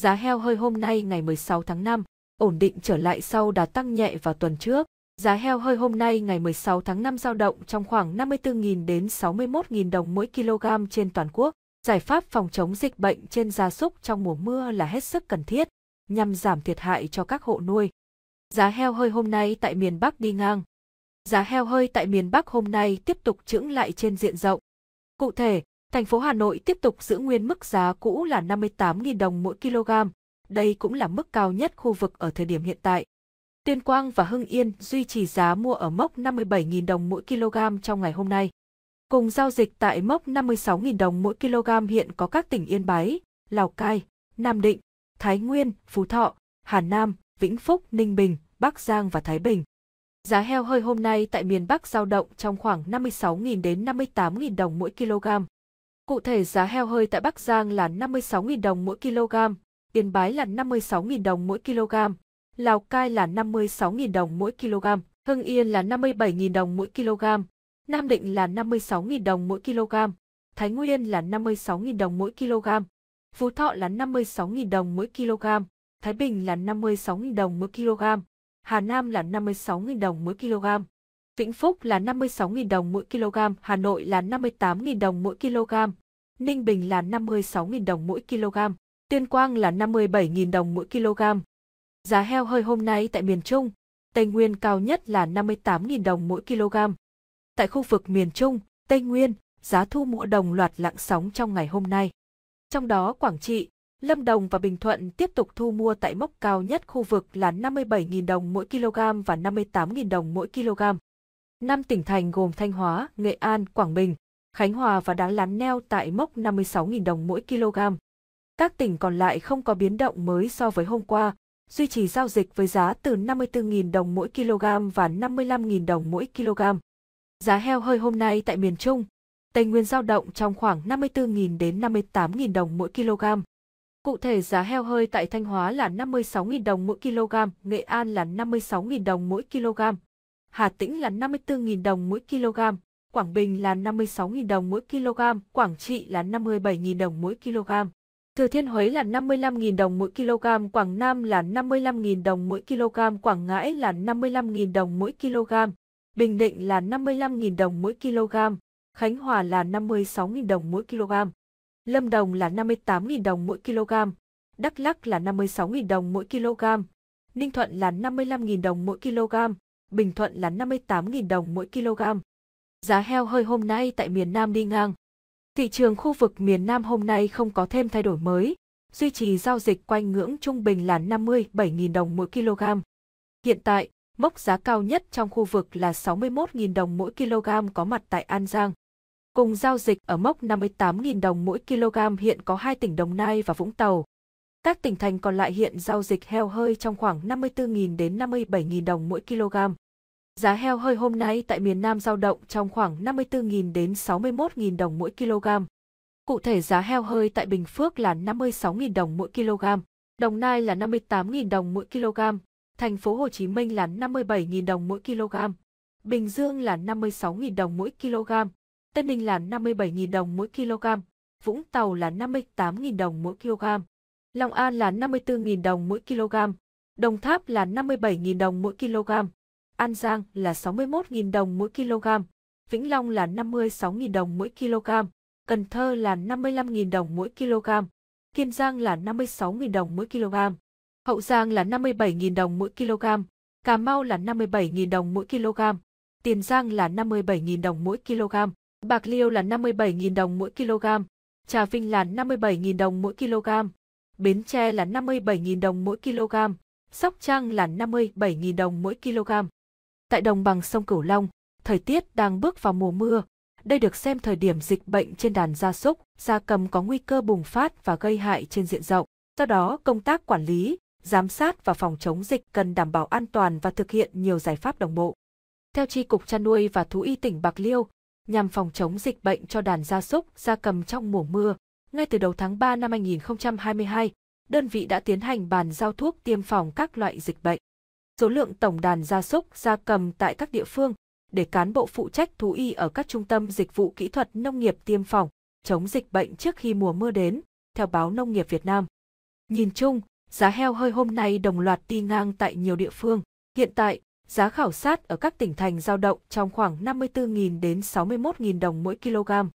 Giá heo hơi hôm nay ngày 16 tháng 5 ổn định trở lại sau đà tăng nhẹ vào tuần trước. Giá heo hơi hôm nay ngày 16 tháng 5 giao động trong khoảng 54.000 đến 61.000 đồng mỗi kg trên toàn quốc. Giải pháp phòng chống dịch bệnh trên gia súc trong mùa mưa là hết sức cần thiết, nhằm giảm thiệt hại cho các hộ nuôi. Giá heo hơi hôm nay tại miền Bắc đi ngang. Giá heo hơi tại miền Bắc hôm nay tiếp tục chững lại trên diện rộng. Cụ thể, Thành phố Hà Nội tiếp tục giữ nguyên mức giá cũ là 58.000 đồng mỗi kg, đây cũng là mức cao nhất khu vực ở thời điểm hiện tại. Tuyên Quang và Hưng Yên duy trì giá mua ở mốc 57.000 đồng mỗi kg trong ngày hôm nay. Cùng giao dịch tại mốc 56.000 đồng mỗi kg hiện có các tỉnh Yên Bái, Lào Cai, Nam Định, Thái Nguyên, Phú Thọ, Hà Nam, Vĩnh Phúc, Ninh Bình, Bắc Giang và Thái Bình. Giá heo hơi hôm nay tại miền Bắc giao động trong khoảng 56.000 đến 58.000 đồng mỗi kg. Cụ thể giá heo hơi tại Bắc Giang là 56.000 đồng mỗi kg, Yên Bái là 56.000 đồng mỗi kg, Lào Cai là 56.000 đồng mỗi kg, Hưng Yên là 57.000 đồng mỗi kg, Nam Định là 56.000 đồng mỗi kg, Thái Nguyên là 56.000 đồng mỗi kg, Phú Thọ là 56.000 đồng mỗi kg, Thái Bình là 56.000 đồng mỗi kg, Hà Nam là 56.000 đồng mỗi kg. Vĩnh Phúc là 56.000 đồng mỗi kg, Hà Nội là 58.000 đồng mỗi kg, Ninh Bình là 56.000 đồng mỗi kg, Tuyên Quang là 57.000 đồng mỗi kg. Giá heo hơi hôm nay tại miền Trung, Tây Nguyên cao nhất là 58.000 đồng mỗi kg. Tại khu vực miền Trung, Tây Nguyên, giá thu mua đồng loạt lặng sóng trong ngày hôm nay. Trong đó Quảng Trị, Lâm Đồng và Bình Thuận tiếp tục thu mua tại mốc cao nhất khu vực là 57.000 đồng mỗi kg và 58.000 đồng mỗi kg. Năm tỉnh thành gồm Thanh Hóa, Nghệ An, Quảng Bình, Khánh Hòa và đá lán neo tại mốc 56.000 đồng mỗi kg. Các tỉnh còn lại không có biến động mới so với hôm qua, duy trì giao dịch với giá từ 54.000 đồng mỗi kg và 55.000 đồng mỗi kg. Giá heo hơi hôm nay tại miền Trung, Tây Nguyên giao động trong khoảng 54.000 đến 58.000 đồng mỗi kg. Cụ thể giá heo hơi tại Thanh Hóa là 56.000 đồng mỗi kg, Nghệ An là 56.000 đồng mỗi kg, Hà Tĩnh là 54.000 đồng mỗi kg, Quảng Bình là 56.000 đồng mỗi kg, Quảng Trị là 57.000 đồng mỗi kg. Thừa Thiên Huế là 55.000 đồng mỗi kg, Quảng Nam là 55.000 đồng mỗi kg, Quảng Ngãi là 55.000 đồng mỗi kg, Bình Định là 55.000 đồng mỗi kg, Khánh Hòa là 56.000 đồng mỗi kg, Lâm Đồng là 58.000 đồng mỗi kg, Đắk Lắc là 56.000 đồng mỗi kg, Ninh Thuận là 55.000 đồng mỗi kg, Bình Thuận là 58.000 đồng mỗi kg. Giá heo hơi hôm nay tại miền Nam đi ngang. Thị trường khu vực miền Nam hôm nay không có thêm thay đổi mới, duy trì giao dịch quanh ngưỡng trung bình là 57.000 đồng mỗi kg. Hiện tại, mốc giá cao nhất trong khu vực là 61.000 đồng mỗi kg có mặt tại An Giang. Cùng giao dịch ở mốc 58.000 đồng mỗi kg hiện có hai tỉnh Đồng Nai và Vũng Tàu. Các tỉnh thành còn lại hiện giao dịch heo hơi trong khoảng 54.000 đến 57.000 đồng mỗi kg. Giá heo hơi hôm nay tại miền Nam giao động trong khoảng 54.000 đến 61.000 đồng mỗi kg. Cụ thể giá heo hơi tại Bình Phước là 56.000 đồng mỗi kg, Đồng Nai là 58.000 đồng mỗi kg, thành phố Hồ Chí Minh là 57.000 đồng mỗi kg, Bình Dương là 56.000 đồng mỗi kg, Tây Ninh là 57.000 đồng mỗi kg, Vũng Tàu là 58.000 đồng mỗi kg. Long An là 54.000 đồng mỗi kg, Đồng Tháp là 57.000 đồng mỗi kg, An Giang là 61.000 đồng mỗi kg, Vĩnh Long là 56.000 đồng mỗi kg, Cần Thơ là 55.000 đồng mỗi kg, Kiên Giang là 56.000 đồng mỗi kg, Hậu Giang là 57.000 đồng mỗi kg, Cà Mau là 57.000 đồng mỗi kg, Tiền Giang là 57.000 đồng mỗi kg, Bạc Liêu là 57.000 đồng mỗi kg, Trà Vinh là 57.000 đồng mỗi kg, Bến Tre là 57.000 đồng mỗi kg, Sóc Trăng là 57.000 đồng mỗi kg. Tại đồng bằng sông Cửu Long, thời tiết đang bước vào mùa mưa. Đây được xem thời điểm dịch bệnh trên đàn gia súc, gia cầm có nguy cơ bùng phát và gây hại trên diện rộng. Do đó, công tác quản lý, giám sát và phòng chống dịch cần đảm bảo an toàn và thực hiện nhiều giải pháp đồng bộ. Theo Tri Cục Chăn nuôi và Thú y tỉnh Bạc Liêu, nhằm phòng chống dịch bệnh cho đàn gia súc, gia cầm trong mùa mưa, ngay từ đầu tháng 3 năm 2022, đơn vị đã tiến hành bàn giao thuốc tiêm phòng các loại dịch bệnh. Số lượng tổng đàn gia súc, gia cầm tại các địa phương để cán bộ phụ trách thú y ở các trung tâm dịch vụ kỹ thuật nông nghiệp tiêm phòng, chống dịch bệnh trước khi mùa mưa đến, theo báo Nông nghiệp Việt Nam. Nhìn chung, giá heo hơi hôm nay đồng loạt đi ngang tại nhiều địa phương. Hiện tại, giá khảo sát ở các tỉnh thành giao động trong khoảng 54.000 đến 61.000 đồng mỗi kg.